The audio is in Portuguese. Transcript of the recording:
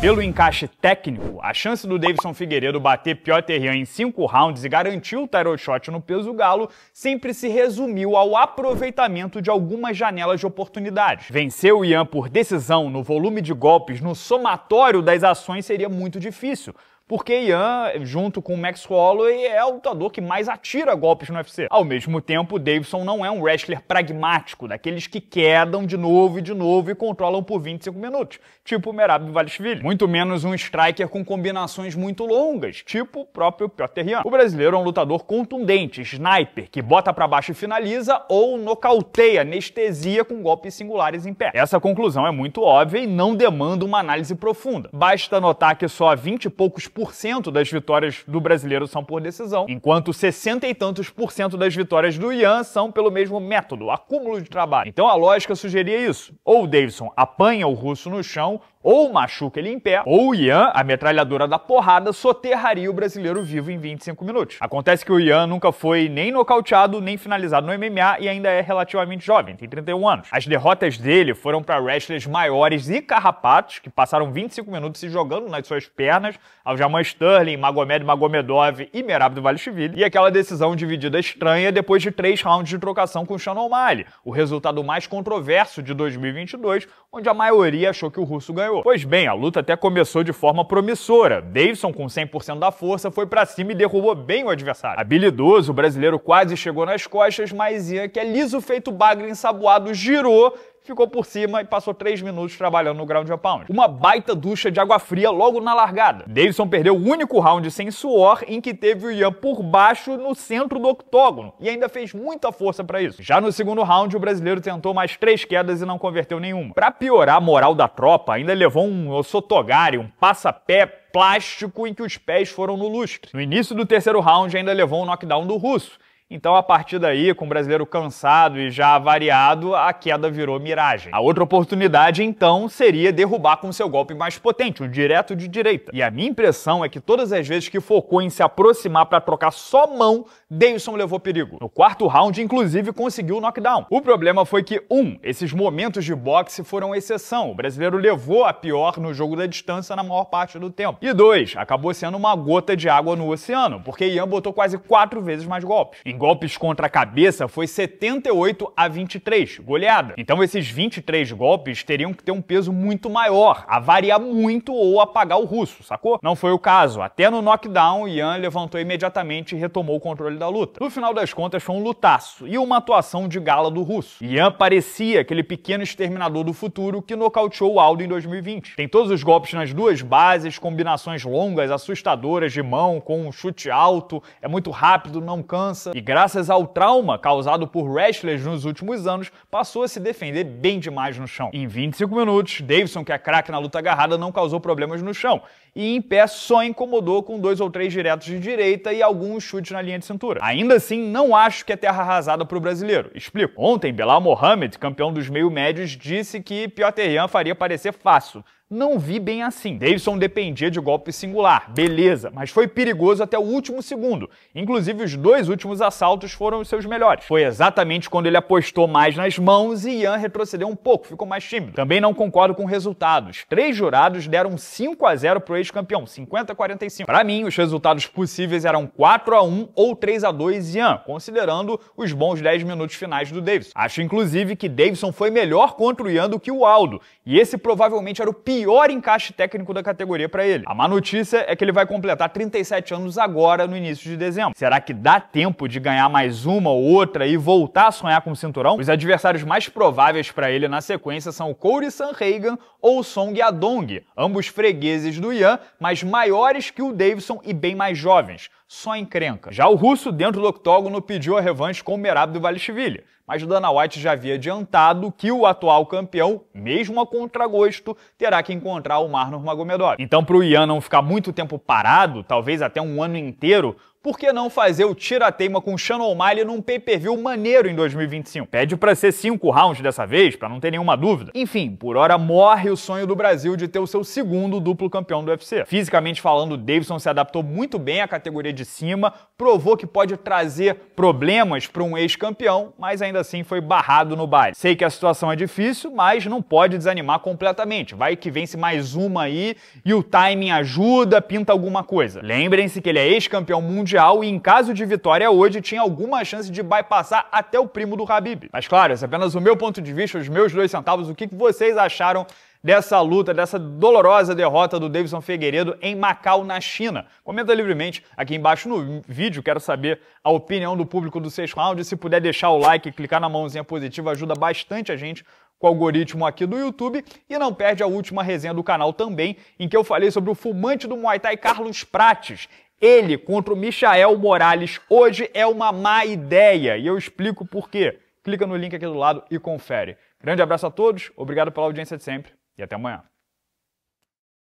Pelo encaixe técnico, a chance do Davidson Figueiredo bater Piotr Jan em cinco rounds e garantir o title shot no peso galo sempre se resumiu ao aproveitamento de algumas janelas de oportunidades. Vencer o Ian por decisão no volume de golpes no somatório das ações seria muito difícil, porque Ian, junto com Max Holloway, é o lutador que mais atira golpes no UFC. Ao mesmo tempo, Davidson não é um wrestler pragmático, daqueles que quedam de novo e de novo e controlam por 25 minutos, tipo Merab Valishvili. Muito menos um striker com combinações muito longas, tipo o próprio Piotr Ian. O brasileiro é um lutador contundente, sniper, que bota para baixo e finaliza ou nocauteia, anestesia com golpes singulares em pé. Essa conclusão é muito óbvia e não demanda uma análise profunda. Basta notar que só há 20 e poucos 3% das vitórias do brasileiro são por decisão, enquanto 60 e tantos por cento das vitórias do Ian são pelo mesmo método, acúmulo de trabalho. Então a lógica sugeria isso. Ou o Davidson apanha o russo no chão, ou machuca ele em pé, ou o Ian, a metralhadora da porrada, soterraria o brasileiro vivo em 25 minutos. Acontece que o Ian nunca foi nem nocauteado, nem finalizado no MMA e ainda é relativamente jovem, tem 31 anos. As derrotas dele foram para wrestlers maiores e carrapatos, que passaram 25 minutos se jogando nas suas pernas, ao Aljamain Sterling, Magomed Magomedov e Merab do Valishvili, e aquela decisão dividida estranha depois de três rounds de trocação com Sean O'Malley, o resultado mais controverso de 2022, onde a maioria achou que o russo ganhou ganhou. Pois bem, a luta até começou de forma promissora. Davidson, com 100% da força, foi para cima e derrubou bem o adversário. Habilidoso, o brasileiro quase chegou nas costas, mas Ian, é que é liso feito bagre ensaboado, girou ficou por cima e passou 3 minutos trabalhando no ground pound. Uma baita ducha de água fria logo na largada. Davidson perdeu o único round sem suor em que teve o Ian por baixo no centro do octógono e ainda fez muita força para isso. Já no segundo round, o brasileiro tentou mais três quedas e não converteu nenhuma. Para piorar a moral da tropa, ainda levou um Osotogari, um passapé plástico em que os pés foram no lustre. No início do terceiro round, ainda levou um knockdown do russo então, a partir daí, com o brasileiro cansado e já avariado, a queda virou miragem. A outra oportunidade, então, seria derrubar com seu golpe mais potente, o direto de direita. E a minha impressão é que todas as vezes que focou em se aproximar para trocar só mão, Davidson levou perigo. No quarto round, inclusive, conseguiu o knockdown. O problema foi que, um, esses momentos de boxe foram exceção. O brasileiro levou a pior no jogo da distância na maior parte do tempo. E dois, acabou sendo uma gota de água no oceano, porque Ian botou quase quatro vezes mais golpes golpes contra a cabeça foi 78 a 23, goleada. Então esses 23 golpes teriam que ter um peso muito maior, avariar muito ou apagar o russo, sacou? Não foi o caso. Até no knockdown, Ian levantou imediatamente e retomou o controle da luta. No final das contas, foi um lutaço e uma atuação de gala do russo. Ian parecia aquele pequeno exterminador do futuro que nocauteou o Aldo em 2020. Tem todos os golpes nas duas bases, combinações longas, assustadoras de mão, com um chute alto, é muito rápido, não cansa. E graças ao trauma causado por wrestlers nos últimos anos, passou a se defender bem demais no chão. Em 25 minutos, Davidson, que é craque na luta agarrada, não causou problemas no chão e em pé só incomodou com dois ou três diretos de direita e alguns chutes na linha de cintura. Ainda assim, não acho que é terra arrasada para o brasileiro. Explico. Ontem, Belal Mohamed, campeão dos meio-médios, disse que Piotr Jan faria parecer fácil, não vi bem assim. Davidson dependia de golpe singular, beleza, mas foi perigoso até o último segundo. Inclusive, os dois últimos assaltos foram os seus melhores. Foi exatamente quando ele apostou mais nas mãos e Ian retrocedeu um pouco, ficou mais tímido. Também não concordo com resultados. Três jurados deram 5 a 0 pro ex-campeão, 50 a 45. Para mim, os resultados possíveis eram 4 a 1 ou 3 a 2 Ian, considerando os bons 10 minutos finais do Davidson. Acho inclusive que Davidson foi melhor contra o Ian do que o Aldo, e esse provavelmente era o pior pior encaixe técnico da categoria para ele. A má notícia é que ele vai completar 37 anos agora, no início de dezembro. Será que dá tempo de ganhar mais uma ou outra e voltar a sonhar com o cinturão? Os adversários mais prováveis para ele na sequência são o Corey Sanhagan ou o Song Yadong, ambos fregueses do Ian, mas maiores que o Davidson e bem mais jovens. Só encrenca. Já o russo, dentro do octógono, pediu a revanche com o Merab do Valishvili mas Dana White já havia adiantado que o atual campeão, mesmo a contragosto, terá que encontrar o Marnor Magomedov. Então, para o Ian não ficar muito tempo parado, talvez até um ano inteiro, por que não fazer o tira-teima com Sean O'Malley num pay-per-view maneiro em 2025? Pede para ser cinco rounds dessa vez, para não ter nenhuma dúvida. Enfim, por hora morre o sonho do Brasil de ter o seu segundo duplo campeão do UFC. Fisicamente falando, Davidson se adaptou muito bem à categoria de cima, provou que pode trazer problemas para um ex-campeão, mas ainda assim foi barrado no baile. Sei que a situação é difícil, mas não pode desanimar completamente. Vai que vence mais uma aí e o timing ajuda, pinta alguma coisa. Lembrem-se que ele é ex-campeão mundial Mundial e, em caso de vitória hoje, tinha alguma chance de bypassar até o primo do Habib. Mas, claro, esse é apenas o meu ponto de vista, os meus dois centavos, o que vocês acharam dessa luta, dessa dolorosa derrota do Davidson Figueiredo em Macau, na China. Comenta livremente aqui embaixo no vídeo, quero saber a opinião do público do sexto round. Se puder deixar o like, e clicar na mãozinha positiva, ajuda bastante a gente com o algoritmo aqui do YouTube e não perde a última resenha do canal também, em que eu falei sobre o fumante do Muay Thai Carlos Prates ele contra o Michael Morales hoje é uma má ideia e eu explico por quê. Clica no link aqui do lado e confere. Grande abraço a todos, obrigado pela audiência de sempre e até amanhã.